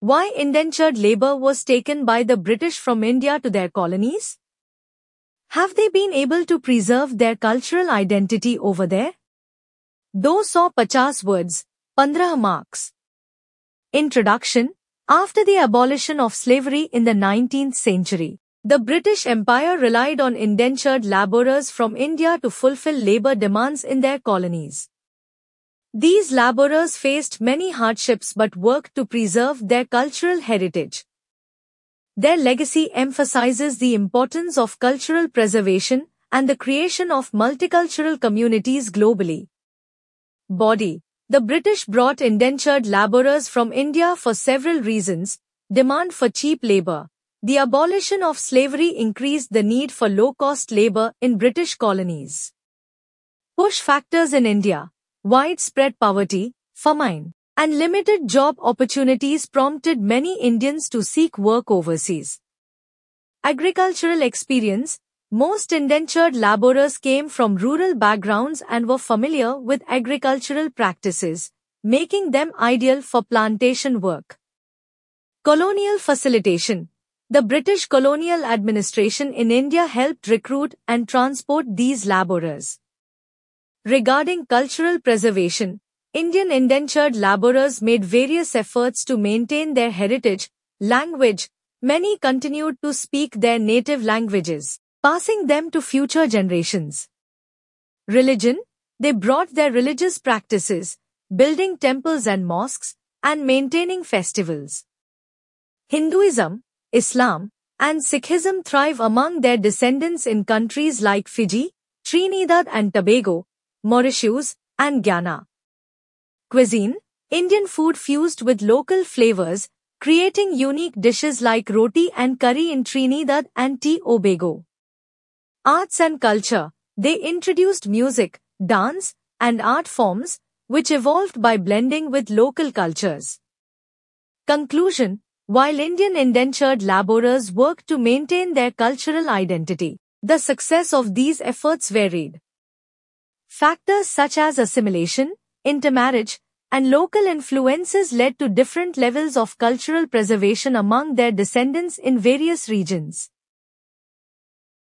Why indentured labor was taken by the British from India to their colonies? Have they been able to preserve their cultural identity over there? Those saw Pachas words, 15 marks. Introduction After the abolition of slavery in the 19th century, the British Empire relied on indentured laborers from India to fulfill labor demands in their colonies. These laborers faced many hardships but worked to preserve their cultural heritage. Their legacy emphasizes the importance of cultural preservation and the creation of multicultural communities globally. Body The British brought indentured laborers from India for several reasons, demand for cheap labor. The abolition of slavery increased the need for low-cost labor in British colonies. Push factors in India widespread poverty, famine, and limited job opportunities prompted many Indians to seek work overseas. Agricultural experience Most indentured laborers came from rural backgrounds and were familiar with agricultural practices, making them ideal for plantation work. Colonial facilitation the British colonial administration in India helped recruit and transport these laborers. Regarding cultural preservation, Indian indentured laborers made various efforts to maintain their heritage, language, many continued to speak their native languages, passing them to future generations. Religion, they brought their religious practices, building temples and mosques, and maintaining festivals. Hinduism, Islam, and Sikhism thrive among their descendants in countries like Fiji, Trinidad and Tobago, Mauritius, and Ghana. Cuisine Indian food fused with local flavors, creating unique dishes like roti and curry in Trinidad and Tobago. Arts and culture They introduced music, dance, and art forms, which evolved by blending with local cultures. Conclusion While Indian indentured laborers worked to maintain their cultural identity, the success of these efforts varied. Factors such as assimilation, intermarriage, and local influences led to different levels of cultural preservation among their descendants in various regions.